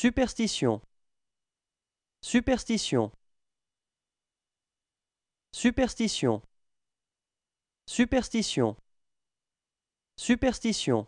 Superstition. Superstition. Superstition. Superstition. Superstition.